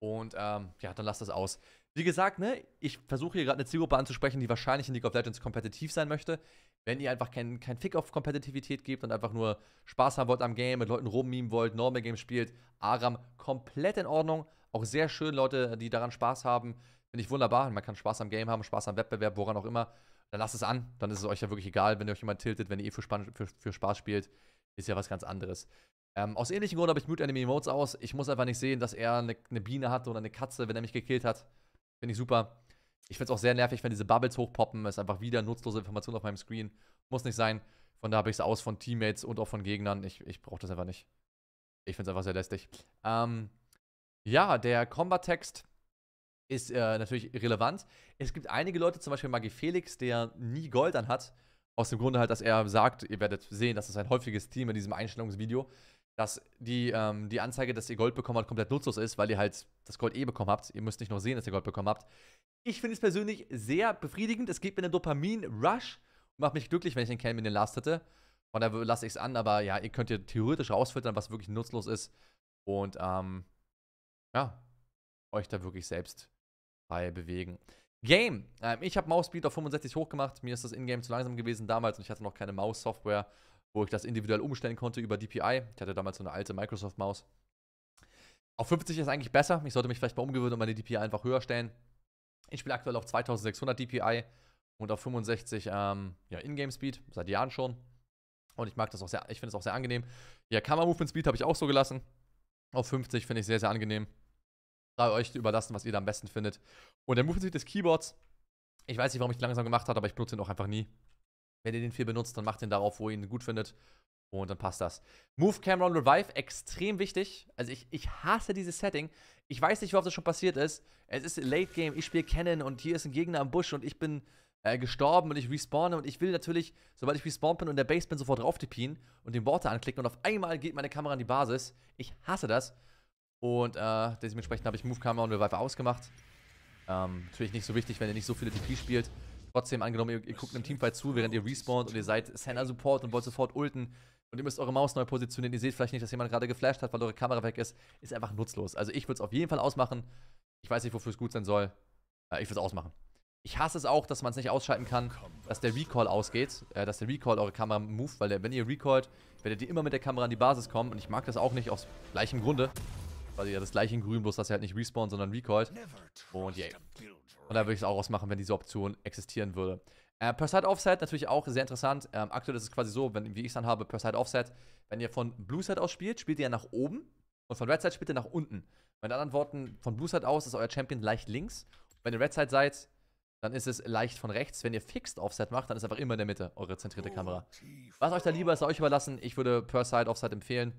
Und ähm, ja, dann lasst das aus. Wie gesagt, ne, ich versuche hier gerade eine Zielgruppe anzusprechen, die wahrscheinlich in League of Legends kompetitiv sein möchte. Wenn ihr einfach keinen kein Fick auf Kompetitivität gebt und einfach nur Spaß haben wollt am Game, mit Leuten rummimen wollt, Normal Game spielt, Aram komplett in Ordnung. Auch sehr schön, Leute, die daran Spaß haben. Finde ich wunderbar. Man kann Spaß am Game haben, Spaß am Wettbewerb, woran auch immer. Dann lasst es an. Dann ist es euch ja wirklich egal, wenn ihr euch jemand tiltet, wenn ihr eh für, Span für, für Spaß spielt. Ist ja was ganz anderes. Ähm, aus ähnlichen Gründen habe ich Mute Enemy Emotes aus. Ich muss einfach nicht sehen, dass er eine ne Biene hat oder eine Katze, wenn er mich gekillt hat. Finde ich super. Ich finde es auch sehr nervig, wenn diese Bubbles hochpoppen. Ist einfach wieder nutzlose Information auf meinem Screen. Muss nicht sein. Von da habe ich es aus von Teammates und auch von Gegnern. Ich, ich brauche das einfach nicht. Ich finde es einfach sehr lästig. Ähm, ja, der Combat-Text ist äh, natürlich relevant. Es gibt einige Leute, zum Beispiel Magi Felix, der nie Gold anhat. Aus dem Grunde halt, dass er sagt, ihr werdet sehen, das ist ein häufiges Team in diesem Einstellungsvideo, dass die, ähm, die Anzeige, dass ihr Gold bekommen habt, komplett nutzlos ist, weil ihr halt das Gold eh bekommen habt. Ihr müsst nicht noch sehen, dass ihr Gold bekommen habt. Ich finde es persönlich sehr befriedigend. Es gibt mir einen Dopamin-Rush und macht mich glücklich, wenn ich den Cam in den Last hätte. Von daher lasse ich es an, aber ja, ihr könnt hier theoretisch rausfiltern, was wirklich nutzlos ist. Und ähm, ja, euch da wirklich selbst frei bewegen. Game. Ähm, ich habe Mausspeed auf 65 hochgemacht. Mir ist das Ingame zu langsam gewesen damals und ich hatte noch keine Maus-Software, wo ich das individuell umstellen konnte über DPI. Ich hatte damals so eine alte Microsoft-Maus. Auf 50 ist eigentlich besser. Ich sollte mich vielleicht mal umgewöhnen und meine DPI einfach höher stellen. Ich spiele aktuell auf 2600 DPI und auf 65 ähm, ja, Ingame-Speed, seit Jahren schon. Und ich mag das auch sehr, ich finde es auch sehr angenehm. Ja, kammer movement speed habe ich auch so gelassen. Auf 50 finde ich sehr, sehr angenehm da euch zu überlassen, was ihr da am besten findet. Und der Movement Seat des Keyboards, ich weiß nicht, warum ich ihn langsam gemacht habe, aber ich benutze ihn auch einfach nie. Wenn ihr den viel benutzt, dann macht ihn darauf, wo ihr ihn gut findet. Und dann passt das. Move Cameron Revive, extrem wichtig. Also ich, ich hasse dieses Setting. Ich weiß nicht, worauf das schon passiert ist. Es ist Late Game, ich spiele Cannon und hier ist ein Gegner am Busch und ich bin äh, gestorben und ich respawne und ich will natürlich, sobald ich respawn bin und der Base bin, sofort drauf tippen und den Worte anklicken und auf einmal geht meine Kamera an die Basis. Ich hasse das. Und äh, dementsprechend habe ich Move, Camera und Revive ausgemacht. Ähm, natürlich nicht so wichtig, wenn ihr nicht so viele TP spielt. Trotzdem, angenommen, ihr, ihr guckt einem Teamfight zu, während ihr respawnt und ihr seid Senna-Support und wollt sofort ulten und ihr müsst eure Maus neu positionieren. Ihr seht vielleicht nicht, dass jemand gerade geflasht hat, weil eure Kamera weg ist. Ist einfach nutzlos. Also ich würde es auf jeden Fall ausmachen. Ich weiß nicht, wofür es gut sein soll. Äh, ich würde es ausmachen. Ich hasse es auch, dass man es nicht ausschalten kann, dass der Recall ausgeht, äh, dass der Recall eure Kamera move, weil der, wenn ihr recallt, werdet ihr immer mit der Kamera an die Basis kommen und ich mag das auch nicht aus gleichem Grunde quasi ja das gleiche in grün, bloß dass er halt nicht respawnt, sondern recoilt. Und yay. Und da würde ich es auch ausmachen, wenn diese Option existieren würde. Äh, per Side Offset natürlich auch sehr interessant. Ähm, aktuell ist es quasi so, wenn, wie ich es dann habe, per Side Offset, wenn ihr von Blue Side aus spielt, spielt ihr ja nach oben und von Red Side spielt ihr nach unten. Mit anderen Worten, von Blue Side aus ist euer Champion leicht links. Wenn ihr Red Side seid, dann ist es leicht von rechts. Wenn ihr Fixed Offset macht, dann ist einfach immer in der Mitte eure zentrierte Kamera. Was euch da lieber ist, euch überlassen. Ich würde Per Side Offset empfehlen.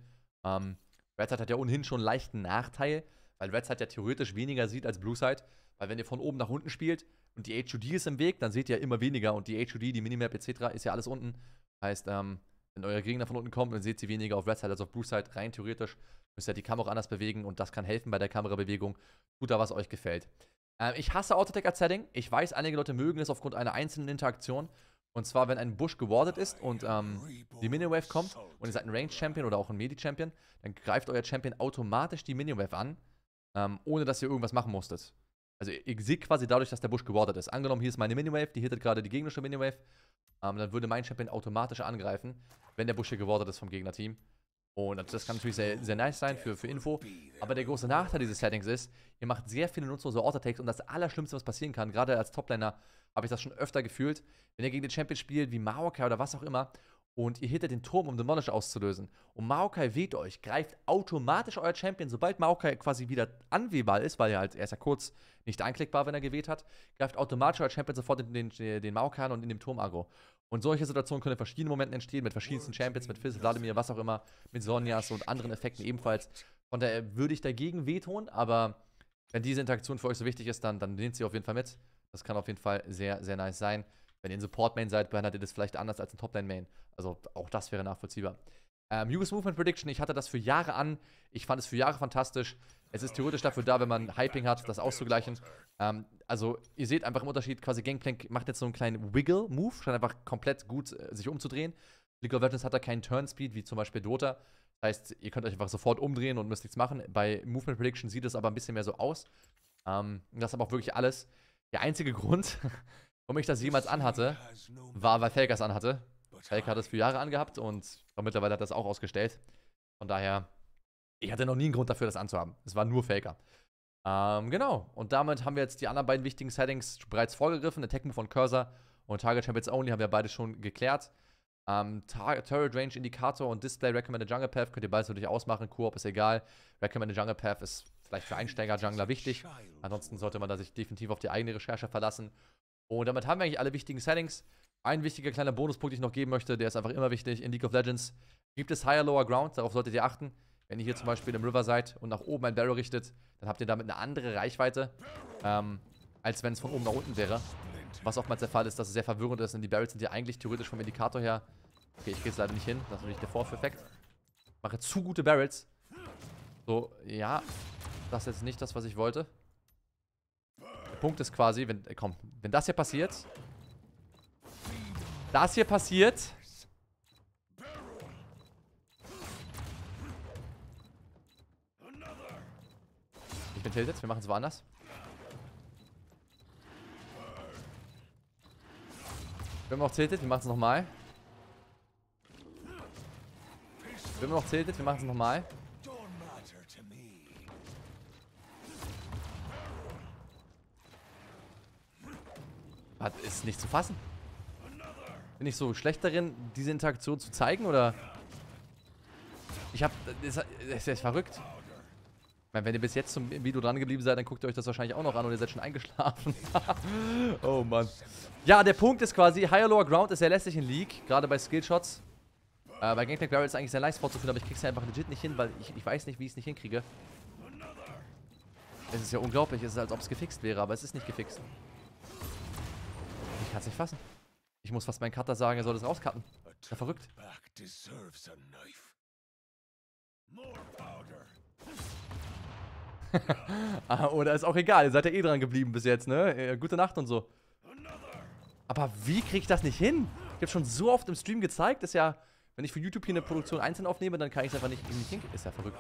Ähm, Red Side hat ja ohnehin schon einen leichten Nachteil, weil Red Side halt ja theoretisch weniger sieht als Blue Side. Weil wenn ihr von oben nach unten spielt und die HUD ist im Weg, dann seht ihr immer weniger. Und die HUD, die Minimap etc. ist ja alles unten. Heißt, ähm, wenn euer Gegner von unten kommt, dann seht ihr weniger auf Red Side als auf Blue Side. Rein theoretisch müsst ihr die Kamera anders bewegen und das kann helfen bei der Kamerabewegung. Tut da, was euch gefällt. Ähm, ich hasse Autotech als Setting. Ich weiß, einige Leute mögen es aufgrund einer einzelnen Interaktion. Und zwar, wenn ein Busch gewardet ist und ähm, die mini Wave kommt und ihr seid ein Range Champion oder auch ein Medi Champion, dann greift euer Champion automatisch die mini Wave an, ähm, ohne dass ihr irgendwas machen musstet. Also ihr, seht quasi dadurch, dass der Busch gewardet ist. Angenommen, hier ist meine mini Wave, die hittet gerade die gegnerische mini Wave, ähm, dann würde mein Champion automatisch angreifen, wenn der Busch hier gewardet ist vom Gegnerteam. Und das, kann natürlich sehr, sehr nice sein für, für Info. Aber der große Nachteil dieses Settings ist, ihr macht sehr viele nutzlose auto und das Allerschlimmste, was passieren kann, gerade als Topliner habe ich das schon öfter gefühlt, wenn ihr gegen den Champion spielt, wie Maokai oder was auch immer, und ihr hittet den Turm, um den Demolish auszulösen. Und Maokai weht euch, greift automatisch euer Champion, sobald Maokai quasi wieder anwehbar ist, weil er halt erst ja kurz nicht anklickbar, wenn er geweht hat, greift automatisch euer Champion sofort den, den, den Maokai an und in dem Turm aggro. Und solche Situationen können in verschiedenen Momenten entstehen, mit verschiedensten Champions, mit Fizz, Vladimir, was auch immer, mit Sonjas und anderen Effekten ebenfalls. Von daher würde ich dagegen wehtun, aber wenn diese Interaktion für euch so wichtig ist, dann, dann nehmt sie auf jeden Fall mit. Das kann auf jeden Fall sehr, sehr nice sein. Wenn ihr ein Support-Main seid, behandelt ihr das vielleicht anders als ein top line main Also auch das wäre nachvollziehbar. Ähm, Hugo's Movement Prediction, ich hatte das für Jahre an. Ich fand es für Jahre fantastisch. Es ist theoretisch dafür da, wenn man Hyping hat, das auszugleichen. Ähm, also, ihr seht einfach im Unterschied, quasi Gangplank macht jetzt so einen kleinen Wiggle-Move, scheint einfach komplett gut äh, sich umzudrehen. League of Legends hat da keinen Turn-Speed, wie zum Beispiel Dota. Das heißt, ihr könnt euch einfach sofort umdrehen und müsst nichts machen. Bei Movement Prediction sieht es aber ein bisschen mehr so aus. Ähm, das ist aber auch wirklich alles. Der einzige [laughs] Grund, [laughs] warum ich das jemals anhatte, war, weil Felgas anhatte. Schalke hat es für Jahre angehabt und mittlerweile hat er das auch ausgestellt. Von daher, ich hatte noch nie einen Grund dafür, das anzuhaben. Es war nur Faker. Ähm, genau. Und damit haben wir jetzt die anderen beiden wichtigen Settings bereits vorgegriffen. Attack Move von Cursor und Target Champions Only haben wir beide schon geklärt. Ähm, Tar Turret Range Indikator und Display Recommended Jungle Path könnt ihr beides natürlich ausmachen. Koop ist egal. Recommended Jungle Path ist vielleicht für Einsteiger Jungler wichtig. Ansonsten sollte man da sich definitiv auf die eigene Recherche verlassen. Und damit haben wir eigentlich alle wichtigen Settings. Ein wichtiger kleiner Bonuspunkt, den ich noch geben möchte, der ist einfach immer wichtig. In League of Legends gibt es Higher Lower Ground, darauf solltet ihr achten. Wenn ihr hier zum Beispiel im River seid und nach oben ein Barrel richtet, dann habt ihr damit eine andere Reichweite, ähm, als wenn es von oben nach unten wäre. Was oftmals der Fall ist, dass es sehr verwirrend ist, denn die Barrels sind ja eigentlich theoretisch vom Indikator her. Okay, ich gehe jetzt leider nicht hin, das ist natürlich der Vorführeffekt. Mache zu gute Barrels. So, ja, das ist jetzt nicht das, was ich wollte. Der Punkt ist quasi, wenn, äh, komm, wenn das hier passiert, das hier passiert. Ich bin tiltet, wir machen es woanders. Wir noch tiltet, wir machen es nochmal. Wir noch tiltet, wir machen es nochmal. Hat, ist nicht zu fassen bin ich so schlecht darin, diese Interaktion zu zeigen, oder? Ich hab... Das, das ist verrückt. Ich meine, wenn ihr bis jetzt zum Video dran geblieben seid, dann guckt ihr euch das wahrscheinlich auch noch an und ihr seid schon eingeschlafen. [laughs] oh Mann. Ja, der Punkt ist quasi, Higher Lower Ground ist sehr lästig in League, gerade bei Skillshots. Äh, bei Gangplank Barrel ist eigentlich sehr leicht Spot zu finden, aber ich krieg's ja einfach legit nicht hin, weil ich, ich weiß nicht, wie ich es nicht hinkriege. Es ist ja unglaublich, es ist, als ob es gefixt wäre, aber es ist nicht gefixt. Ich kann's nicht fassen. Ich muss fast meinen Cutter sagen, er soll das rauscutten. Ja, verrückt. oder [laughs] ah, oh, ist auch egal, ihr seid ja eh dran geblieben bis jetzt, ne? Gute Nacht und so. Aber wie kriege ich das nicht hin? Ich habe schon so oft im Stream gezeigt, dass ja... Wenn ich für YouTube hier eine Produktion einzeln aufnehme, dann kann ich es einfach nicht, nicht hinkriegen. Ist ja verrückt.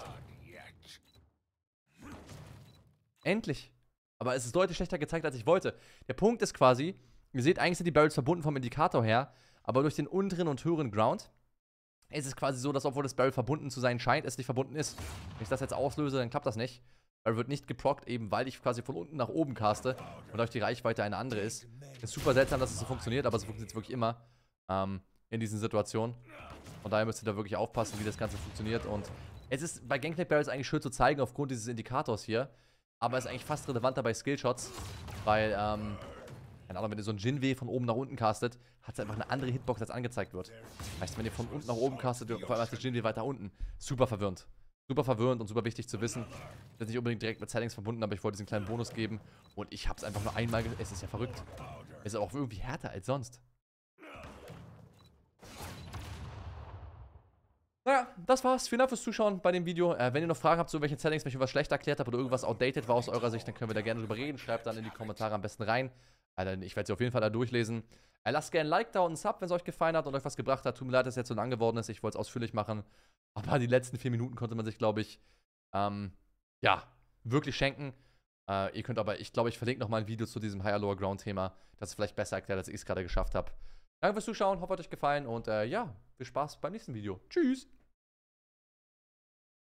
Endlich. Aber es ist deutlich schlechter gezeigt, als ich wollte. Der Punkt ist quasi, Ihr seht, eigentlich sind die Barrels verbunden vom Indikator her, aber durch den unteren und höheren Ground ist es quasi so, dass obwohl das Barrel verbunden zu sein scheint, es nicht verbunden ist. Wenn ich das jetzt auslöse, dann klappt das nicht. Barrel wird nicht geprockt, eben weil ich quasi von unten nach oben caste und euch die Reichweite eine andere ist. Ist super seltsam, dass es so funktioniert, aber so funktioniert es wirklich immer ähm, in diesen Situationen. Von daher müsst ihr da wirklich aufpassen, wie das Ganze funktioniert und es ist bei Gangplank Barrels eigentlich schön zu zeigen aufgrund dieses Indikators hier, aber es ist eigentlich fast relevanter bei Skillshots, weil ähm, keine Ahnung, wenn ihr so einen Jinwei von oben nach unten castet, hat es einfach eine andere Hitbox, als angezeigt wird. Heißt, wenn ihr von unten nach oben castet, vor allem hat ist der Jinwei weiter unten. Super verwirrend. Super verwirrend und super wichtig zu wissen. Das ist nicht unbedingt direkt mit Settings verbunden, aber ich wollte diesen kleinen Bonus geben. Und ich habe es einfach nur einmal Es ist ja verrückt. Es ist aber auch irgendwie härter als sonst. Naja, das war's. Vielen Dank fürs Zuschauen bei dem Video. Äh, wenn ihr noch Fragen habt zu welchen Settings, wenn ich irgendwas schlecht erklärt habe oder irgendwas outdated war aus eurer Sicht, dann können wir da gerne drüber reden. Schreibt dann in die Kommentare am besten rein. Also ich werde sie auf jeden Fall da durchlesen. Äh, lasst gerne ein Like da und ein Sub, wenn es euch gefallen hat und euch was gebracht hat. Tut mir leid, dass es jetzt so lang geworden ist. Ich wollte es ausführlich machen. Aber die letzten vier Minuten konnte man sich, glaube ich, ähm, ja, wirklich schenken. Äh, ihr könnt aber, ich glaube, ich verlinke nochmal ein Video zu diesem Higher Lower Ground Thema, das es vielleicht besser erklärt, als ich es gerade geschafft habe. Danke fürs Zuschauen, hoffe, hat euch gefallen und äh, ja, viel Spaß beim nächsten Video. Tschüss!